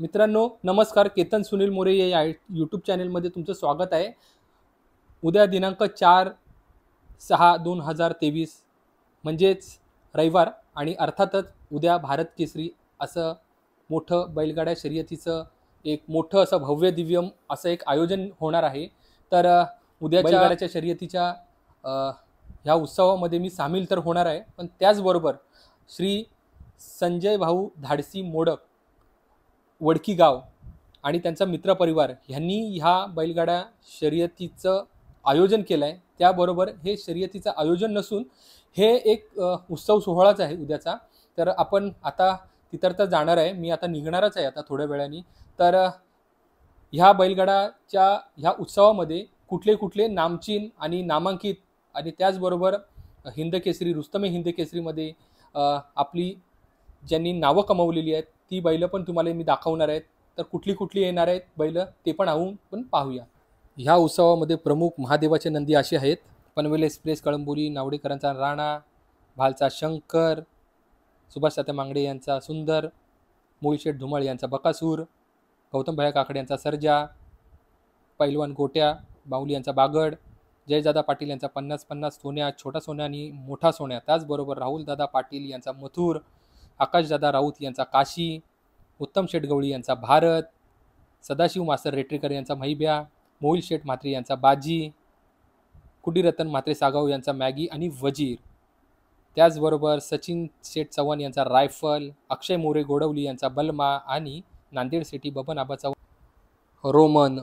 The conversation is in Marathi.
मित्रांनो नमस्कार केतन सुनील मोरे या यूट्यूब चॅनेलमध्ये तुमचं स्वागत आहे उद्या दिनांक चार सहा दोन हजार तेवीस म्हणजेच रविवार आणि अर्थातच उद्या भारत केसरी असं मोठं बैलगाड्या शर्यतीचं एक मोठं असं भव्य दिव्यम असं एक आयोजन होणार आहे तर उद्या बैलगाड्याच्या शर्यतीच्या ह्या उत्सवामध्ये मी सामील तर होणार आहे पण त्याचबरोबर श्री संजय भाऊ धाडसी मोडक वडकी गाव आणि त्यांचा मित्रपरिवार ह्यांनी ह्या बैलगाड्या शर्यतीचं आयोजन केलं आहे त्याबरोबर हे शर्यतीचं आयोजन नसून हे एक उत्सव सोहळाच आहे उद्याचा तर आपण आता तिथं तर जाणार आहे मी आता निघणारच आहे आता थोड्या वेळाने तर ह्या बैलगाडाच्या ह्या उत्सवामध्ये कुठले कुठले नामचीन आणि नामांकित आणि त्याचबरोबर हिंद केसरी रुस्तमे हिंद केसरीमध्ये आपली ज्यांनी नावं कमवलेली आहेत ती बैलं पण तुम्हाला मी दाखवणार आहेत तर कुठली कुठली येणार आहेत बैलं ते पण आहून पण पाहूया ह्या उत्सवामध्ये प्रमुख महादेवाचे नंदी असे आहेत पनवेल एक्सप्रेस कळंबोली नावडेकरांचा राणा भालचा शंकर सुभाष साते मांगडे यांचा सुंदर मोईशेठ धुमाळ यांचा बकासूर गौतम भया काकडे यांचा सर्जा पैलवान गोट्या बाऊली यांचा बागड जयदादा पाटील यांचा पन्नास पन्नास सोन्या छोटा सोन्या आणि मोठा सोन्या त्याचबरोबर राहुलदादा पाटील यांचा मथुर आकाशदादा राऊत यांचा काशी उत्तम शेटगवळी यांचा भारत सदाशिव मास्तर रेटरेकर यांचा महिब्या मोहिल शेठ म्हात्रे यांचा बाजी कुडीरतन म्हात्रे सागाव यांचा मॅगी आणि वजीर त्याचबरोबर सचिन शेठ चव्हाण यांचा रायफल अक्षय मोरे गोडवली यांचा बलमा आणि नांदेड सिटी बबन आबा चव्हाण रोमन